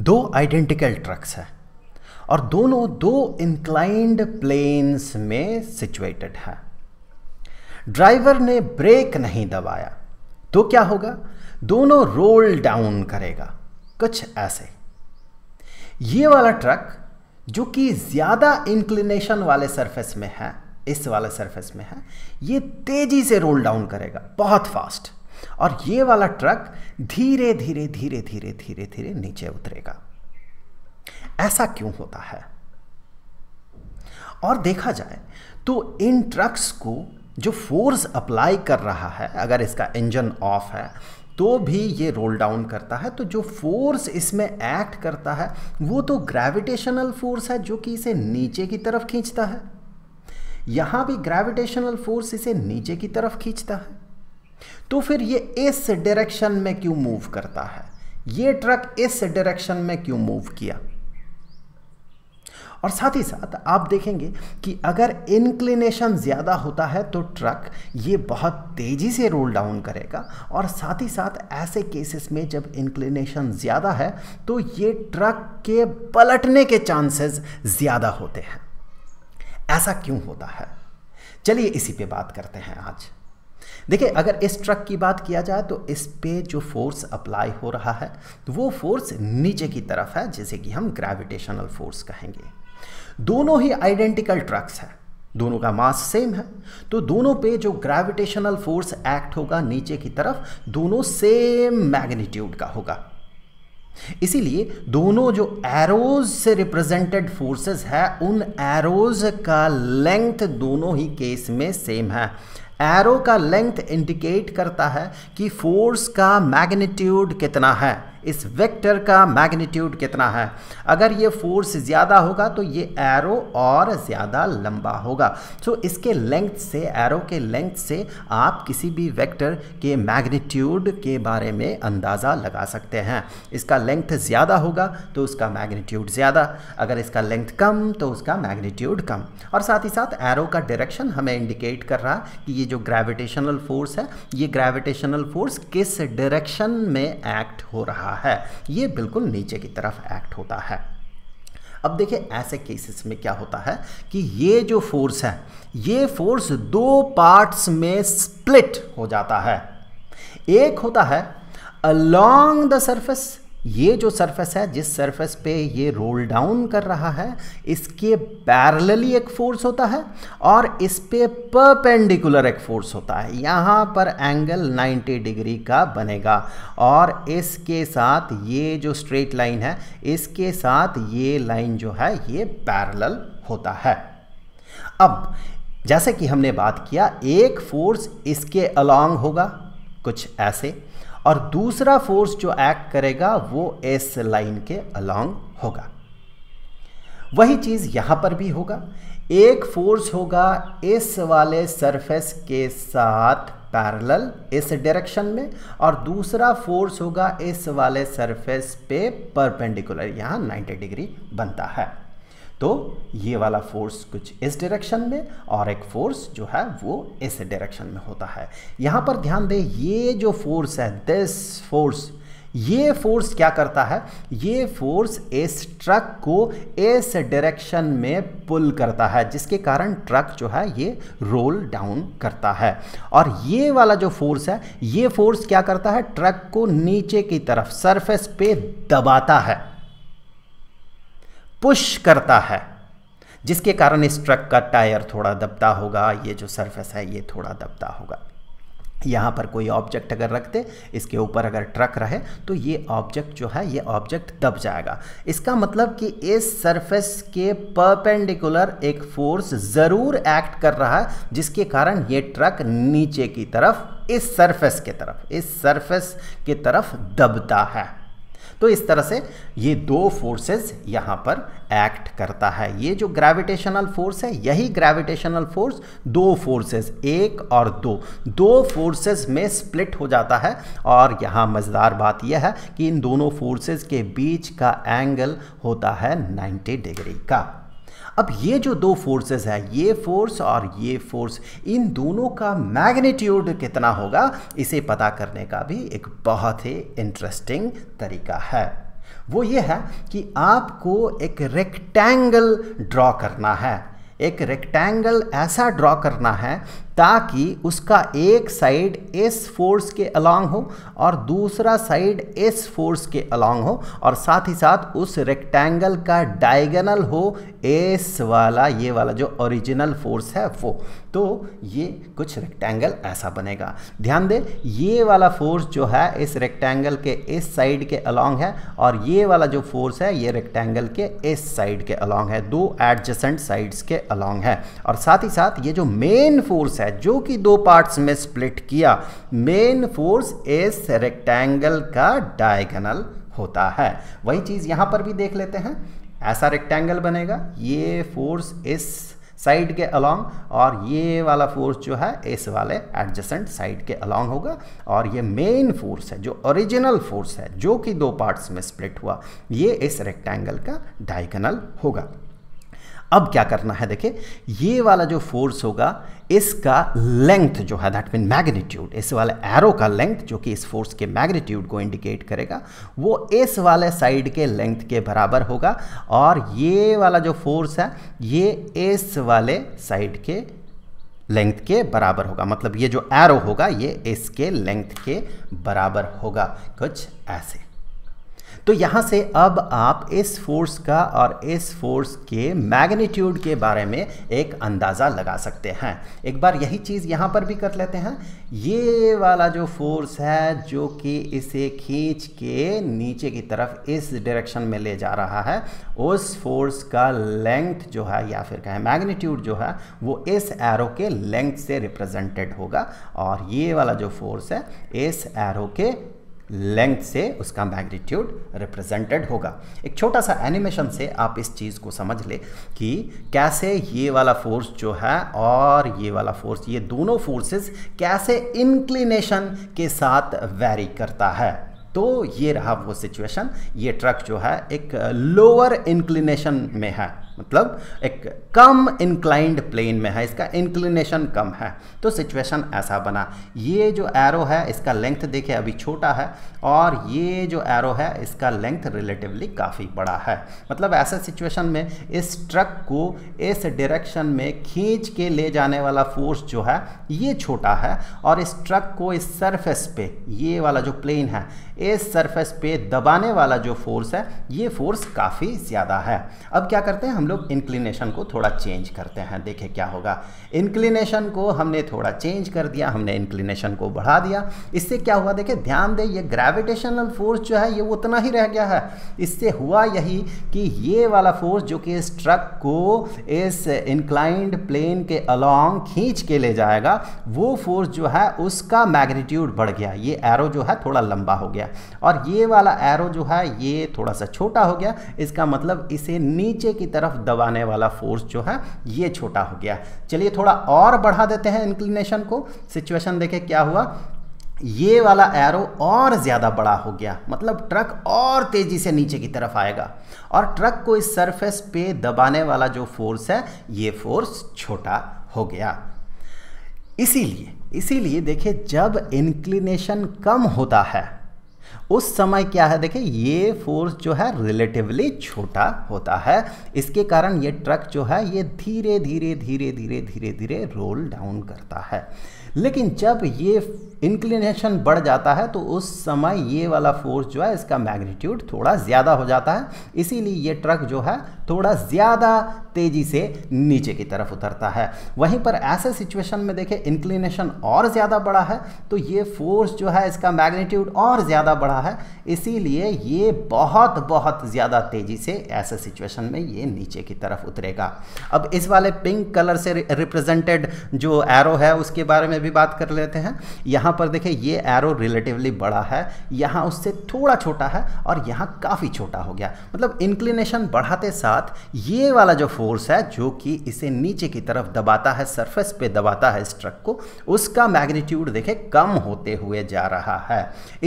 दो identical trucks हैं और दोनों दो इंक्लाइंड प्लेन्स में सिचुएटेड है ड्राइवर ने ब्रेक नहीं दबाया तो क्या होगा दोनों रोल डाउन करेगा कुछ ऐसे ये वाला ट्रक जो कि ज़्यादा इंक्लिनेशन वाले सरफेस में है इस वाले सरफेस में है ये तेज़ी से रोल डाउन करेगा बहुत फास्ट और ये वाला ट्रक धीरे धीरे धीरे धीरे धीरे धीरे नीचे उतरेगा ऐसा क्यों होता है और देखा जाए तो इन ट्रक्स को जो फोर्स अप्लाई कर रहा है अगर इसका इंजन ऑफ है तो भी ये रोल डाउन करता है तो जो फोर्स इसमें एक्ट करता है वो तो ग्रेविटेशनल फोर्स है जो कि इसे नीचे की तरफ खींचता है यहां भी ग्रेविटेशनल फोर्स इसे नीचे की तरफ खींचता है तो फिर ये इस डायरेक्शन में क्यों मूव करता है ये ट्रक इस डायरेक्शन में क्यों मूव किया और साथ ही साथ आप देखेंगे कि अगर इंक्लिनेशन ज़्यादा होता है तो ट्रक ये बहुत तेज़ी से रोल डाउन करेगा और साथ ही साथ ऐसे केसेस में जब इंक्लिनेशन ज़्यादा है तो ये ट्रक के पलटने के चांसेस ज़्यादा होते हैं ऐसा क्यों होता है चलिए इसी पे बात करते हैं आज देखिए अगर इस ट्रक की बात किया जाए तो इस पे जो फोर्स अप्लाई हो रहा है तो वो फोर्स नीचे की तरफ है जिसे कि हम ग्रेविटेशनल फोर्स कहेंगे दोनों ही आइडेंटिकल ट्रक्स हैं दोनों का मास सेम है तो दोनों पे जो ग्रेविटेशनल फोर्स एक्ट होगा नीचे की तरफ दोनों सेम मैग्नीट्यूड का होगा इसीलिए दोनों जो एरोज से रिप्रेजेंटेड फोर्सेस है उन एरोज का लेंथ दोनों ही केस में सेम है एरो का लेंथ इंडिकेट करता है कि फोर्स का मैग्नीट्यूड कितना है इस वेक्टर का मैग्नीट्यूड कितना है अगर ये फोर्स ज़्यादा होगा तो ये एरो और ज़्यादा लंबा होगा तो इसके लेंथ से एरो के लेंथ से आप किसी भी वेक्टर के मैग्नीट्यूड के बारे में अंदाज़ा लगा सकते हैं इसका लेंथ ज़्यादा होगा तो उसका मैग्नीट्यूड ज़्यादा अगर इसका लेंथ कम तो उसका मैग्नीट्यूड कम और साथ ही साथ एरो का डायरेक्शन हमें इंडिकेट कर रहा है कि ये जो ग्रेविटेशनल फोर्स है ये ग्रेविटेशनल फोर्स किस डायरेक्शन में एक्ट हो रहा रहा है ये बिल्कुल नीचे की तरफ एक्ट होता है अब देखिए ऐसे केसेस में क्या होता है कि ये जो फोर्स है ये फोर्स दो पार्ट्स में स्प्लिट हो जाता है एक होता है अलोंग द सर्फेस ये जो सरफेस है जिस सरफेस पे ये रोल डाउन कर रहा है इसके पैरलली एक फोर्स होता है और इस पे परपेंडिकुलर एक फोर्स होता है यहाँ पर एंगल 90 डिग्री का बनेगा और इसके साथ ये जो स्ट्रेट लाइन है इसके साथ ये लाइन जो है ये पैरल होता है अब जैसे कि हमने बात किया एक फोर्स इसके अलॉन्ग होगा कुछ ऐसे और दूसरा फोर्स जो एक्ट करेगा वो एस लाइन के अलोंग होगा वही चीज़ यहां पर भी होगा एक फोर्स होगा एस वाले सरफेस के साथ पैरेलल इस डायरेक्शन में और दूसरा फोर्स होगा इस वाले सरफेस पे परपेंडिकुलर यहां 90 डिग्री बनता है तो ये वाला फोर्स कुछ इस डायरेक्शन में और एक फोर्स जो है वो इस डायरेक्शन में होता है यहाँ पर ध्यान दें ये जो फोर्स है दिस फोर्स ये फोर्स क्या करता है ये फोर्स इस ट्रक को इस डायरेक्शन में पुल करता है जिसके कारण ट्रक जो है ये रोल डाउन करता है और ये वाला जो फोर्स है ये फोर्स क्या करता है ट्रक को नीचे की तरफ सरफेस पे दबाता है पुश करता है जिसके कारण इस ट्रक का टायर थोड़ा दबता होगा ये जो सरफेस है ये थोड़ा दबता होगा यहाँ पर कोई ऑब्जेक्ट अगर रखते इसके ऊपर अगर ट्रक रहे तो ये ऑब्जेक्ट जो है ये ऑब्जेक्ट दब जाएगा इसका मतलब कि इस सरफेस के परपेंडिकुलर एक फोर्स ज़रूर एक्ट कर रहा है जिसके कारण ये ट्रक नीचे की तरफ इस सरफेस के तरफ इस सरफेस के तरफ दबता है तो इस तरह से ये दो फोर्सेस यहाँ पर एक्ट करता है ये जो ग्रेविटेशनल फोर्स है यही ग्रेविटेशनल फोर्स दो फोर्सेस एक और दो दो फोर्सेस में स्प्लिट हो जाता है और यहाँ मज़ेदार बात यह है कि इन दोनों फोर्सेस के बीच का एंगल होता है 90 डिग्री का अब ये जो दो फोर्सेस है ये फोर्स और ये फोर्स इन दोनों का मैग्नीट्यूड कितना होगा इसे पता करने का भी एक बहुत ही इंटरेस्टिंग तरीका है वो ये है कि आपको एक रेक्टेंगल ड्रॉ करना है एक रेक्टेंगल ऐसा ड्रॉ करना है ताकि उसका एक साइड एस फोर्स के अलॉन्ग हो और दूसरा साइड एस फोर्स के अलॉन्ग हो और साथ ही साथ उस रेक्टेंगल का डायगनल हो एस वाला ये वाला जो ओरिजिनल फोर्स है वो तो ये कुछ रेक्टेंगल ऐसा बनेगा ध्यान दें ये वाला फोर्स जो है इस रेक्टेंगल के इस साइड के अलॉन्ग है और ये वाला जो फोर्स है ये रेक्टेंगल के इस साइड के अलॉन्ग है दो एडजसेंट साइड्स के अलॉन्ग है और साथ ही साथ ये जो मेन फोर्स है है जो कि दो पार्ट्स में स्प्लिट किया मेन फोर्स इस रेक्टेंगल का डायगनल होता है वही चीज़ यहां पर भी देख लेते हैं ऐसा रेक्टेंगल बनेगा ये फोर्स इस साइड के अलोंग और ये वाला फोर्स जो है इस वाले एडजसेंट साइड के अलोंग होगा और ये मेन फोर्स है जो ओरिजिनल फोर्स है जो कि दो पार्ट्स में स्प्लिट हुआ ये इस रेक्टेंगल का डायगनल होगा अब क्या करना है देखिए ये वाला जो फोर्स होगा इसका लेंथ जो है दैट मीन मैग्नीट्यूड इस वाले एरो का लेंथ जो कि इस फोर्स के मैग्नीट्यूड को इंडिकेट करेगा वो इस वाले साइड के लेंथ के बराबर होगा और ये वाला जो फोर्स है ये इस वाले साइड के लेंथ के बराबर होगा मतलब ये जो एरो होगा ये इसके लेंथ के बराबर होगा कुछ ऐसे तो यहाँ से अब आप इस फोर्स का और इस फोर्स के मैग्नीट्यूड के बारे में एक अंदाज़ा लगा सकते हैं एक बार यही चीज़ यहाँ पर भी कर लेते हैं ये वाला जो फोर्स है जो कि इसे खींच के नीचे की तरफ इस डायरेक्शन में ले जा रहा है उस फोर्स का लेंथ जो है या फिर कहें मैग्नीट्यूड जो है वो इस एरो के लेंथ से रिप्रेजेंटेड होगा और ये वाला जो फोर्स है इस एरो के लेंथ से उसका मैग्नीट्यूड रिप्रेजेंटेड होगा एक छोटा सा एनिमेशन से आप इस चीज़ को समझ ले कि कैसे ये वाला फोर्स जो है और ये वाला फोर्स ये दोनों फोर्सेस कैसे इंक्लिनेशन के साथ वैरी करता है तो ये रहा वो सिचुएशन ये ट्रक जो है एक लोअर इंक्लिनेशन में है मतलब एक कम इंक्लाइंड प्लेन में है इसका इंक्लिनेशन कम है तो सिचुएशन ऐसा बना ये जो एरो है इसका लेंथ देखिए अभी छोटा है और ये जो एरो है इसका लेंथ रिलेटिवली काफ़ी बड़ा है मतलब ऐसे सिचुएशन में इस ट्रक को इस डायरेक्शन में खींच के ले जाने वाला फोर्स जो है ये छोटा है और इस ट्रक को इस सरफेस पे ये वाला जो प्लेन है इस सरफेस पे दबाने वाला जो फोर्स है ये फोर्स काफ़ी ज़्यादा है अब क्या करते हैं हम लोग इंक्लिनेशन को थोड़ा चेंज करते हैं देखें क्या होगा इंक्लिनेशन को हमने थोड़ा चेंज कर दिया हमने इंक्लिनेशन को बढ़ा दिया इससे क्या हुआ देखें ध्यान दें ये ग्रेविटेशनल फोर्स जो है ये उतना ही रह गया है इससे हुआ यही कि ये वाला फोर्स जो कि इस ट्रक को इस इंक्लाइंड प्लेन के अलॉन्ग खींच के ले जाएगा वो फोर्स जो है उसका मैग्नीट्यूड बढ़ गया ये एरो जो है थोड़ा लंबा हो गया और ये वाला एरो जो है ये थोड़ा सा छोटा हो गया इसका मतलब इसे नीचे की तरफ तरफ दबाने वाला फोर्स जो है ये छोटा हो गया चलिए थोड़ा और बढ़ा देते हैं इंक्लिनेशन को सिचुएशन देखे क्या हुआ ये वाला एरो और ज़्यादा बड़ा हो गया मतलब ट्रक और तेज़ी से नीचे की तरफ आएगा और ट्रक को इस सरफेस पे दबाने वाला जो फोर्स है ये फोर्स छोटा हो गया इसीलिए इसीलिए देखिए जब इंक्लिनेशन कम होता है उस समय क्या है देखिए ये फोर्स जो है रिलेटिवली छोटा होता है इसके कारण ये ट्रक जो है ये धीरे धीरे धीरे धीरे धीरे धीरे रोल डाउन करता है लेकिन जब ये इंक्लिनेशन बढ़ जाता है तो उस समय ये वाला फोर्स जो है इसका मैग्नीट्यूड थोड़ा ज़्यादा हो जाता है इसीलिए ये ट्रक जो है थोड़ा ज़्यादा तेज़ी से नीचे की तरफ उतरता है वहीं पर ऐसे सिचुएशन में देखें इंक्लिनेशन और ज़्यादा बड़ा है तो ये फोर्स जो है इसका मैग्नीट्यूड और ज़्यादा बढ़ा है इसीलिए ये बहुत बहुत ज़्यादा तेज़ी से ऐसे सिचुएशन में ये नीचे की तरफ उतरेगा अब इस वाले पिंक कलर से रिप्रेजेंटेड जो एरो है उसके बारे में भी बात कर लेते हैं यहाँ पर देखिए ये एरो रिलेटिवली बड़ा है यहाँ उससे थोड़ा छोटा है और यहाँ काफ़ी छोटा हो गया मतलब इंक्लिनेशन बढ़ाते साथ ये वाला जो फोर्स है जो कि इसे नीचे की तरफ दबाता है सरफेस पे दबाता है इस ट्रक को उसका मैग्नीट्यूड देखे कम होते हुए जा रहा है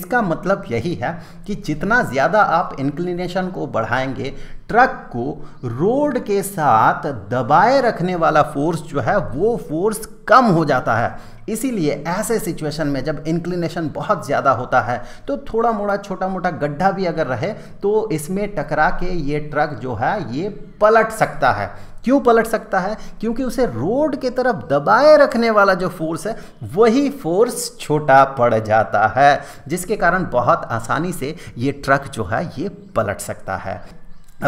इसका मतलब मतलब यही है कि जितना ज़्यादा आप इंक्लिनेशन को बढ़ाएंगे ट्रक को रोड के साथ दबाए रखने वाला फोर्स जो है वो फोर्स कम हो जाता है इसीलिए ऐसे सिचुएशन में जब इंक्लिनेशन बहुत ज़्यादा होता है तो थोड़ा मोड़ा छोटा मोटा गड्ढा भी अगर रहे तो इसमें टकरा के ये ट्रक जो है ये पलट सकता है क्यों पलट सकता है क्योंकि उसे रोड के तरफ दबाए रखने वाला जो फोर्स है वही फोर्स छोटा पड़ जाता है जिसके कारण बहुत आसानी से ये ट्रक जो है ये पलट सकता है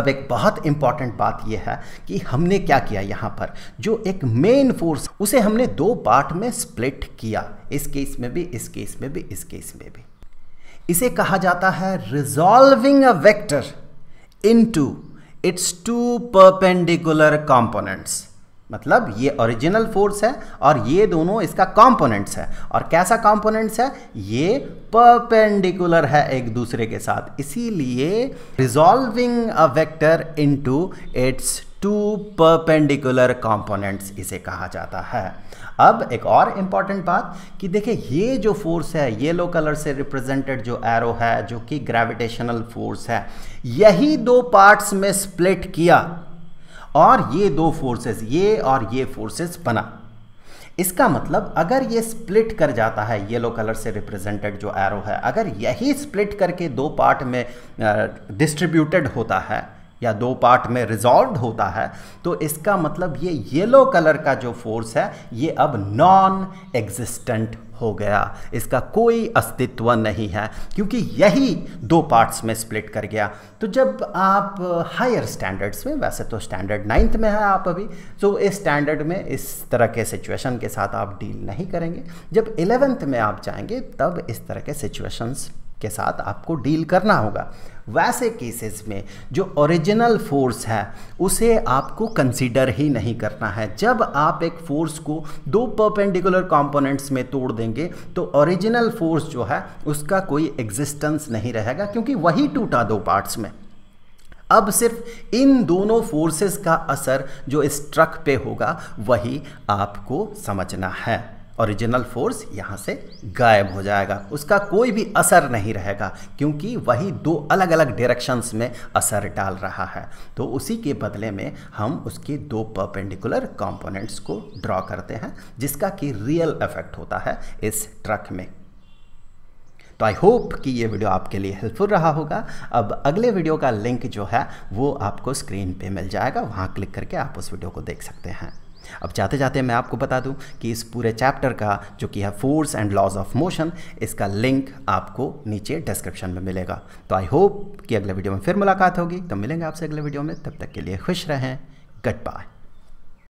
अब एक बहुत इम्पॉर्टेंट बात यह है कि हमने क्या किया यहाँ पर जो एक मेन फोर्स उसे हमने दो पार्ट में स्प्लिट किया इस केस में भी इस केस में भी इस केस में भी इसे कहा जाता है resolving a vector into its two perpendicular components मतलब ये ओरिजिनल फोर्स है और ये दोनों इसका कॉम्पोनेंट्स है और कैसा कॉम्पोनेंट्स है ये परपेंडिकुलर है एक दूसरे के साथ इसीलिए resolving a vector into its two perpendicular components इसे कहा जाता है अब एक और इम्पॉर्टेंट बात कि देखिए ये जो फोर्स है येलो कलर से रिप्रेजेंटेड जो एरो है जो कि ग्रेविटेशनल फोर्स है यही दो पार्ट्स में स्प्लिट किया और ये दो फोर्सेस ये और ये फोर्सेस बना इसका मतलब अगर ये स्प्लिट कर जाता है येलो कलर से रिप्रेजेंटेड जो एरो है अगर यही स्प्लिट करके दो पार्ट में डिस्ट्रीब्यूटेड होता है या दो पार्ट में रिजॉल्व होता है तो इसका मतलब ये येलो कलर का जो फोर्स है ये अब नॉन एग्जिस्टेंट हो गया इसका कोई अस्तित्व नहीं है क्योंकि यही दो पार्ट्स में स्प्लिट कर गया तो जब आप हायर स्टैंडर्ड्स में वैसे तो स्टैंडर्ड नाइन्थ में है आप अभी तो इस स्टैंडर्ड में इस तरह के सिचुएशन के साथ आप डील नहीं करेंगे जब इलेवेंथ में आप जाएंगे तब इस तरह के सिचुएशंस के साथ आपको डील करना होगा वैसे केसेस में जो ओरिजिनल फोर्स है उसे आपको कंसीडर ही नहीं करना है जब आप एक फोर्स को दो परपेंडिकुलर कंपोनेंट्स में तोड़ देंगे तो ओरिजिनल फोर्स जो है उसका कोई एग्जिस्टेंस नहीं रहेगा क्योंकि वही टूटा दो पार्ट्स में अब सिर्फ इन दोनों फोर्सेस का असर जो इस ट्रक पे होगा वही आपको समझना है ओरिजिनल फोर्स यहाँ से गायब हो जाएगा उसका कोई भी असर नहीं रहेगा क्योंकि वही दो अलग अलग डायरेक्शंस में असर डाल रहा है तो उसी के बदले में हम उसके दो परपेंडिकुलर कंपोनेंट्स को ड्रॉ करते हैं जिसका कि रियल इफेक्ट होता है इस ट्रक में तो आई होप कि ये वीडियो आपके लिए हेल्पफुल रहा होगा अब अगले वीडियो का लिंक जो है वो आपको स्क्रीन पे मिल जाएगा वहाँ क्लिक करके आप उस वीडियो को देख सकते हैं अब जाते जाते मैं आपको बता दूं कि इस पूरे चैप्टर का जो कि है force and laws of motion इसका लिंक आपको नीचे डिस्क्रिप्शन में मिलेगा तो आई होप कि अगले वीडियो में फिर मुलाकात होगी तो मिलेंगे आपसे अगले वीडियो में तब तक के लिए खुश रहें गुड बाय